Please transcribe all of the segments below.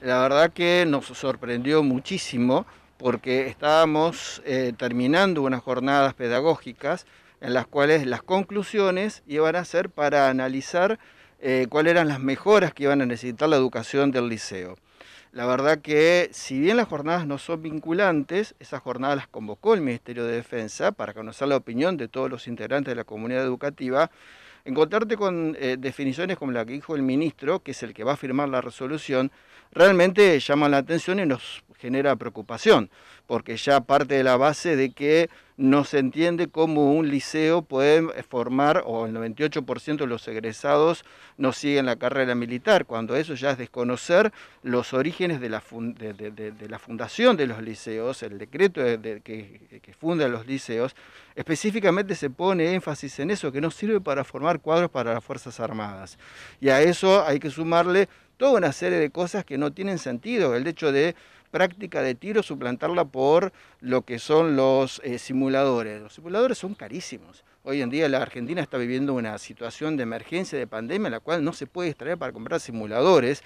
La verdad que nos sorprendió muchísimo porque estábamos eh, terminando unas jornadas pedagógicas en las cuales las conclusiones iban a ser para analizar eh, cuáles eran las mejoras que iban a necesitar la educación del liceo. La verdad que si bien las jornadas no son vinculantes, esas jornadas las convocó el Ministerio de Defensa para conocer la opinión de todos los integrantes de la comunidad educativa, encontrarte con eh, definiciones como la que dijo el ministro, que es el que va a firmar la resolución, realmente llama la atención y nos genera preocupación, porque ya parte de la base de que no se entiende cómo un liceo puede eh, formar, o el 98% de los egresados no siguen la carrera militar, cuando eso ya es desconocer los orígenes de la, fundación de los liceos, el decreto que, que funda los liceos, específicamente se pone énfasis en eso, que no sirve para formar cuadros para las Fuerzas Armadas. Y a eso hay que sumarle toda una serie de cosas que no tienen sentido, el hecho de práctica de tiro, suplantarla por lo que son los eh, simuladores. Los simuladores son carísimos. Hoy en día la Argentina está viviendo una situación de emergencia, de pandemia, la cual no se puede extraer para comprar simuladores,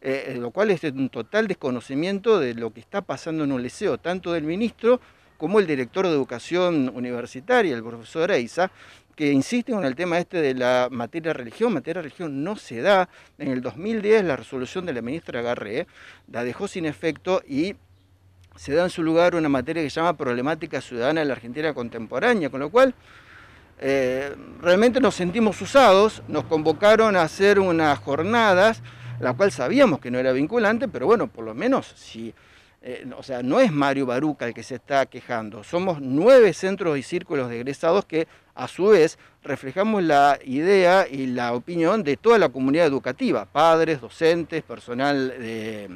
eh, eh, lo cual es un total desconocimiento de lo que está pasando en un liceo, tanto del ministro como el director de educación universitaria, el profesor Eiza, que insiste con el tema este de la materia religión. Materia religión no se da. En el 2010 la resolución de la ministra Garré la dejó sin efecto y se da en su lugar una materia que se llama Problemática Ciudadana de la Argentina Contemporánea, con lo cual eh, realmente nos sentimos usados, nos convocaron a hacer unas jornadas, la cual sabíamos que no era vinculante, pero bueno, por lo menos sí eh, o sea, no es Mario Baruca el que se está quejando, somos nueve centros y círculos de egresados que a su vez reflejamos la idea y la opinión de toda la comunidad educativa, padres, docentes, personal eh,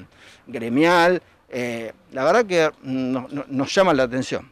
gremial, eh, la verdad que mm, nos llama la atención.